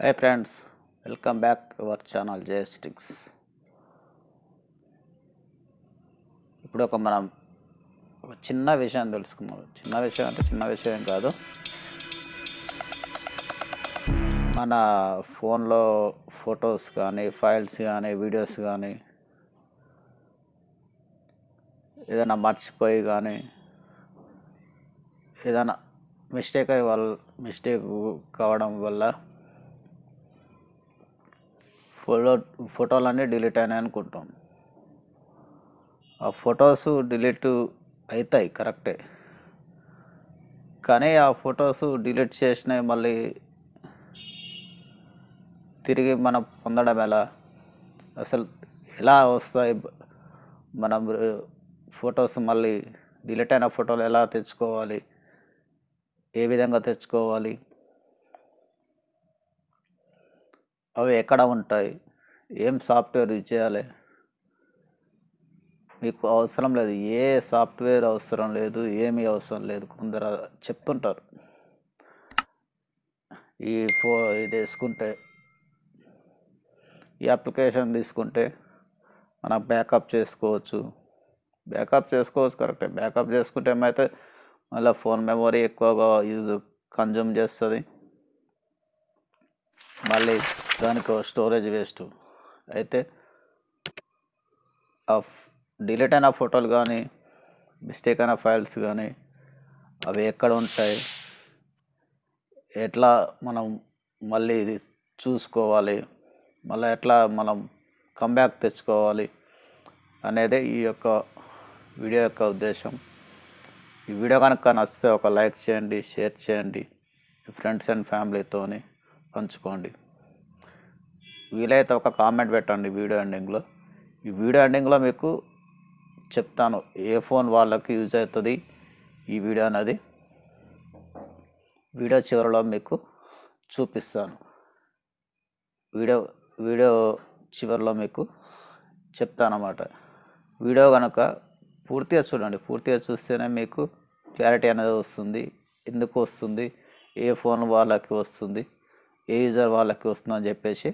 Hi friends welcome back your channel జేస్టిక్స్ ఇప్పుడు ఒక మనం ఒక చిన్న విషయం తెలుసుకున్నాం చిన్న విషయం అంటే చిన్న విషయం కాదు మన ఫోన్లో ఫొటోస్ కానీ ఫైల్స్ కానీ వీడియోస్ కానీ ఏదైనా మర్చిపోయి కానీ ఏదైనా మిస్టేక్ అయ్యి వాళ్ళు మిస్టేక్ కావడం వల్ల ఫోటో ఫోటోలన్నీ డిలీట్ అయినాయి అనుకుంటాం ఆ ఫొటోస్ డిలీట్ అవుతాయి కరెక్టే కానీ ఆ ఫొటోస్ డిలీట్ చేసినవి మళ్ళీ తిరిగి మనం పొందడం ఎలా అసలు ఎలా వస్తాయి మనం ఫొటోస్ మళ్ళీ డిలీట్ అయిన ఫోటోలు ఎలా తెచ్చుకోవాలి ఏ విధంగా తెచ్చుకోవాలి అవి ఎక్కడ ఉంటాయి ఏం సాఫ్ట్వేర్ యూజ్ చేయాలి మీకు అవసరం లేదు ఏ సాఫ్ట్వేర్ అవసరం లేదు ఏమీ అవసరం లేదు కొందరు చెప్తుంటారు ఈ ఫో ఇది వేసుకుంటే ఈ అప్లికేషన్ తీసుకుంటే మనం బ్యాకప్ చేసుకోవచ్చు బ్యాకప్ చేసుకోవచ్చు కరెక్ట్ బ్యాకప్ చేసుకుంటే ఏమైతే మళ్ళీ ఫోన్ మెమొరీ ఎక్కువగా యూజ్ కన్జ్యూమ్ చేస్తుంది మళ్ళీ దానికి స్టోరేజ్ వేస్ట్ అయితే ఆ డిలీట్ అయిన ఫోటోలు కానీ మిస్టేక్ అయిన ఫైల్స్ కానీ అవి ఎక్కడ ఉంటాయి ఎట్లా మనం మళ్ళీ ఇది చూసుకోవాలి మళ్ళీ ఎట్లా మనం కంబ్యాక్ తెచ్చుకోవాలి అనేది ఈ యొక్క వీడియో యొక్క ఉద్దేశం ఈ వీడియో కనుక నచ్చితే ఒక లైక్ చేయండి షేర్ చేయండి ఫ్రెండ్స్ అండ్ ఫ్యామిలీతోని పంచుకోండి వీలైతే ఒక కామెంట్ పెట్టండి వీడియో ఎండింగ్లో ఈ వీడియో ఎండింగ్లో మీకు చెప్తాను ఏ ఫోన్ వాళ్ళకి యూజ్ అవుతుంది ఈ వీడియో అనేది వీడియో చివరిలో మీకు చూపిస్తాను వీడియో వీడియో చివరిలో మీకు చెప్తానమాట వీడియో కనుక పూర్తిగా చూడండి పూర్తిగా చూస్తేనే మీకు క్లారిటీ అనేది వస్తుంది ఎందుకు వస్తుంది ఏ ఫోన్ వాళ్ళకి వస్తుంది ఏ యూజర్ వాళ్ళకి వస్తుందని చెప్పేసి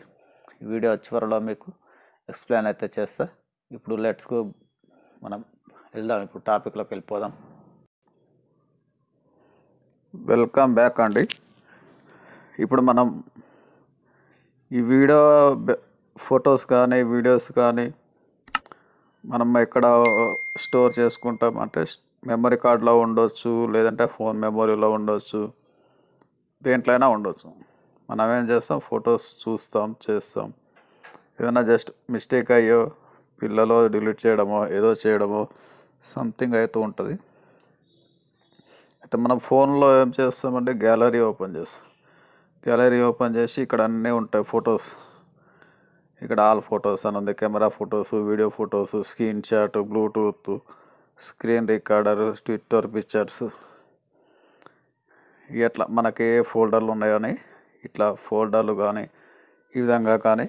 వీడియో చివరిలో మీకు ఎక్స్ప్లెయిన్ అయితే చేస్తా ఇప్పుడు లెట్స్ గో మనం వెళ్దాం ఇప్పుడు టాపిక్లోకి వెళ్ళిపోదాం వెల్కమ్ బ్యాక్ అండి ఇప్పుడు మనం ఈ వీడియో ఫొటోస్ కానీ వీడియోస్ కానీ మనం ఎక్కడ స్టోర్ చేసుకుంటాం అంటే మెమరీ కార్డులో ఉండొచ్చు లేదంటే ఫోన్ మెమొరీలో ఉండొచ్చు అయినా ఉండొచ్చు మనం ఏం చేస్తాం ఫొటోస్ చూస్తాం చేస్తాం ఏదైనా జస్ట్ మిస్టేక్ అయ్యో పిల్లలో డిలీట్ చేయడమో ఏదో చేయడమో సంథింగ్ అవుతూ ఉంటుంది అయితే మనం ఫోన్లో ఏం చేస్తామంటే గ్యాలరీ ఓపెన్ చేస్తాం గ్యాలరీ ఓపెన్ చేసి ఇక్కడ అన్నీ ఉంటాయి ఫొటోస్ ఇక్కడ ఆల్ ఫొటోస్ అని ఉంది camera photos video photos screenshot Bluetooth screen recorder Twitter pictures ఇట్లా మనకి ఏ ఫోల్డర్లు ఉన్నాయో అని ఇట్లా ఫోల్డర్లు కానీ ఈ విధంగా కానీ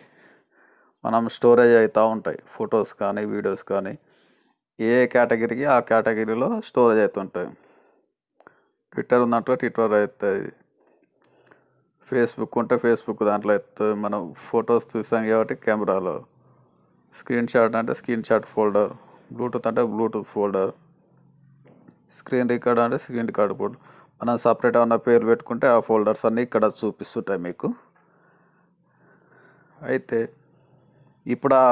మనం స్టోరేజ్ అవుతూ ఉంటాయి ఫొటోస్ కానీ వీడియోస్ కానీ ఏ కేటగిరీకి ఆ కేటగిరీలో స్టోరేజ్ అవుతుంటాయి ట్విట్టర్ ఉన్నట్టుగా ట్విట్టర్ అవుతుంది ఫేస్బుక్ ఉంటే ఫేస్బుక్ దాంట్లో అవుతుంది మనం ఫొటోస్ తీసాం కాబట్టి కెమెరాలో స్క్రీన్ షాట్ అంటే స్క్రీన్ షాట్ ఫోల్డర్ బ్లూటూత్ అంటే బ్లూటూత్ ఫోల్డర్ స్క్రీన్ రికార్డ్ అంటే స్క్రీన్ రికార్డ్ ఫోల్డర్ మనం సపరేట్ ఏమన్నా పేరు పెట్టుకుంటే ఆ ఫోల్డర్స్ అన్నీ ఇక్కడ చూపిస్తుంటాయి మీకు అయితే ఇప్పుడు ఆ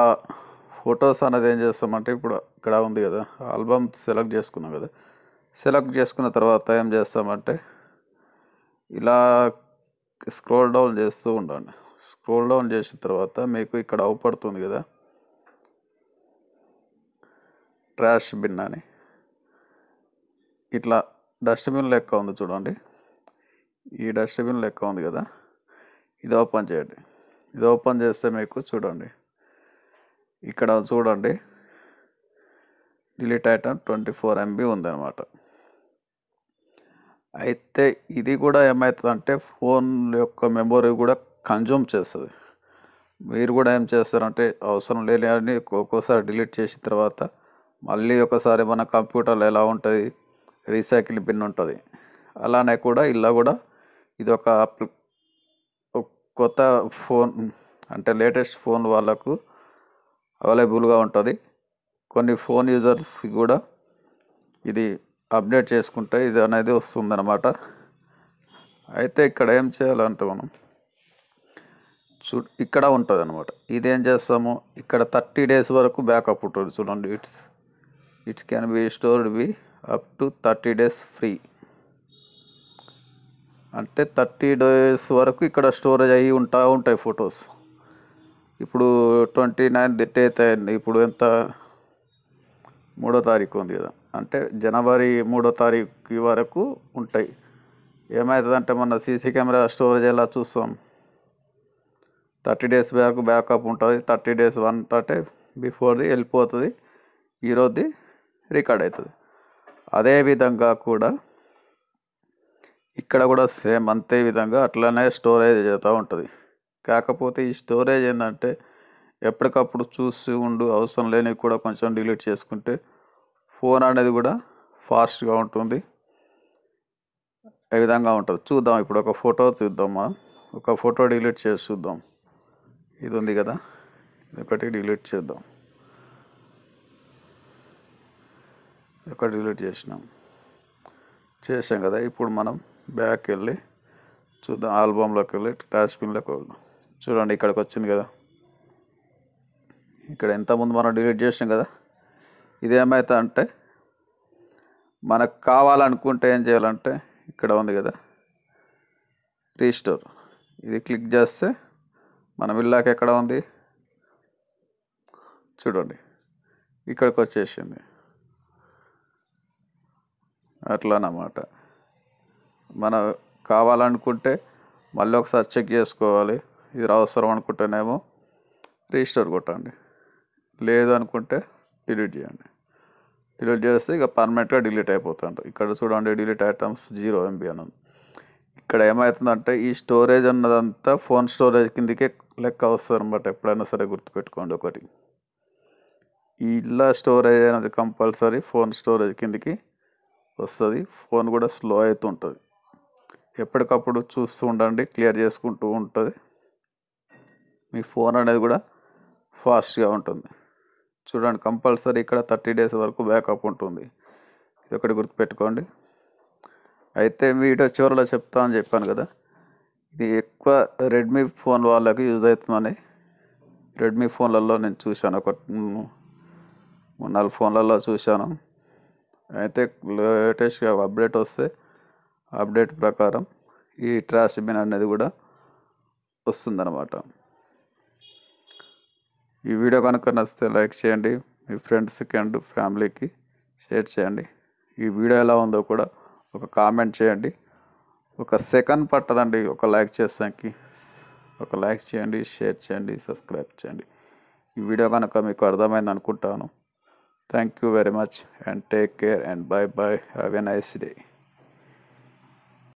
ఫొటోస్ అనేది ఏం చేస్తామంటే ఇప్పుడు ఇక్కడ ఉంది కదా ఆల్బమ్ సెలెక్ట్ చేసుకున్నాం కదా సెలెక్ట్ చేసుకున్న తర్వాత ఏం చేస్తామంటే ఇలా స్క్రోల్ డౌన్ చేస్తూ ఉండండి స్క్రోల్ డౌన్ చేసిన తర్వాత మీకు ఇక్కడ అవపడుతుంది కదా ట్రాష్ బిన్ అని ఇట్లా డస్ట్బిన్ లెక్క ఉంది చూడండి ఈ డస్ట్బిన్ లెక్క ఉంది కదా ఇది ఓపెన్ చేయండి ఇది ఓపెన్ చేస్తే మీకు చూడండి ఇక్కడ చూడండి delete item twenty four MB ఉందన్నమాట అయితే ఇది కూడా ఏమవుతుందంటే ఫోన్ యొక్క మెమొరీ కూడా కన్జ్యూమ్ చేస్తుంది మీరు కూడా ఏం చేస్తారంటే అవసరం లేని ఒక్కొక్కసారి డిలీట్ చేసిన తర్వాత మళ్ళీ ఒకసారి మన కంప్యూటర్లో ఎలా ఉంటుంది రీసైకిల్ బిన్ ఉంటుంది అలానే కూడా ఇలా కూడా ఇది ఒక కొత్త ఫోన్ అంటే లేటెస్ట్ ఫోన్ వాళ్ళకు అవైలబుల్గా ఉంటుంది కొన్ని ఫోన్ యూజర్స్ కూడా ఇది అప్డేట్ చేసుకుంటే ఇది అనేది వస్తుందన్నమాట అయితే ఇక్కడ ఏం చేయాలంటే మనం చూ ఇక్కడ ఉంటుంది అనమాట ఇదేం చేస్తాము ఇక్కడ థర్టీ డేస్ వరకు బ్యాకప్ ఉంటుంది చూడండి it's it's can be stored be up to thirty days free అంటే థర్టీ డేస్ వరకు ఇక్కడ స్టోరేజ్ అయ్యి ఉంటా ఉంటాయి ఫొటోస్ ఇప్పుడు ట్వంటీ నైన్ డేట్ అయింది ఇప్పుడు ఎంత మూడో తారీఖు ఉంది కదా అంటే జనవరి మూడో తారీఖు వరకు ఉంటాయి ఏమవుతుందంటే మన సీసీ కెమెరా స్టోరేజ్ ఎలా చూస్తాం థర్టీ డేస్ బ్యాక్ బ్యాకప్ ఉంటుంది థర్టీ డేస్ వన్ అంటే బిఫోర్ది వెళ్ళిపోతుంది ఈరోజుది రికార్డ్ అవుతుంది అదేవిధంగా కూడా ఇక్కడ కూడా సేమ్ అంతే విధంగా అట్లనే స్టోరేజ్ చేస్తూ ఉంటుంది కాకపోతే ఈ స్టోరేజ్ ఏంటంటే ఎప్పటికప్పుడు చూసి ఉండు అవసరం లేనివి కూడా కొంచెం డిలీట్ చేసుకుంటే ఫోన్ అనేది కూడా ఫాస్ట్గా ఉంటుంది ఏ విధంగా ఉంటుంది చూద్దాం ఇప్పుడు ఒక ఫోటో చూద్దాం మనం ఒక ఫోటో డిలీట్ చేసి చూద్దాం ఇది ఉంది కదా ఇది ఒకటి డిలీట్ చేద్దాం ఇక్కడ డిలీట్ చేసినాం చేసాం కదా ఇప్పుడు మనం బ్యాక్ వెళ్ళి చూద్దాం ఆల్బమ్లోకి వెళ్ళి ట్రాష్ పిన్లోకి వెళ్ళాం చూడండి ఇక్కడికి వచ్చింది కదా ఇక్కడ ఎంతమంది మనం డిలీట్ చేసినాం కదా ఇదేమైతే అంటే మనకు కావాలనుకుంటే ఏం చేయాలంటే ఇక్కడ ఉంది కదా రీస్టోర్ ఇది క్లిక్ చేస్తే మనం ఇల్లాక ఎక్కడ ఉంది చూడండి ఇక్కడికి వచ్చేసింది అన్నమాట మన కావాలనుకుంటే మళ్ళీ ఒకసారి చెక్ చేసుకోవాలి ఇది అవసరం అనుకుంటేనేమో రీస్టోర్ కొట్టండి లేదు అనుకుంటే డిలీట్ చేయండి డిలీట్ చేస్తే ఇక పర్మనెంట్గా డిలీట్ అయిపోతుంది ఇక్కడ చూడండి డిలీట్ ఐటమ్స్ జీరో ఎంబీ అని ఇక్కడ ఏమవుతుందంటే ఈ స్టోరేజ్ అన్నదంతా ఫోన్ స్టోరేజ్ కిందకే లెక్క వస్తుంది అనమాట ఎప్పుడైనా సరే గుర్తుపెట్టుకోండి ఒకటి ఇలా స్టోరేజ్ అనేది కంపల్సరీ ఫోన్ స్టోరేజ్ కిందకి వస్తుంది ఫోన్ కూడా స్లో అవుతుంటుంది ఎప్పటికప్పుడు చూస్తూ ఉండండి క్లియర్ చేసుకుంటూ ఉంటుంది మీ ఫోన్ అనేది కూడా ఫాస్ట్గా ఉంటుంది చూడండి కంపల్సరీ ఇక్కడ థర్టీ డేస్ వరకు బ్యాకప్ ఉంటుంది ఇది ఒకటి గుర్తుపెట్టుకోండి అయితే వీడియో చివరిలో చెప్తా అని చెప్పాను కదా ఇది ఎక్కువ రెడ్మీ ఫోన్ వాళ్ళకి యూజ్ అవుతుందని రెడ్మీ ఫోన్లలో నేను చూశాను ఒక నాలుగు ఫోన్లలో చూశాను అయితే లేటెస్ట్గా అప్డేట్ వస్తే అప్డేట్ ప్రకారం ఈ ట్రాష్ బిన్ అనేది కూడా వస్తుందన్నమాట ఈ వీడియో కనుక నచ్చితే లైక్ చేయండి మీ ఫ్రెండ్స్కి అండ్ ఫ్యామిలీకి షేర్ చేయండి ఈ వీడియో ఎలా ఉందో కూడా ఒక కామెంట్ చేయండి ఒక సెకండ్ పట్టదండి ఒక లైక్ చేసానికి ఒక లైక్ చేయండి షేర్ చేయండి సబ్స్క్రైబ్ చేయండి ఈ వీడియో కనుక మీకు అర్థమైంది అనుకుంటాను Thank you very much and take care and bye bye. Have a nice day.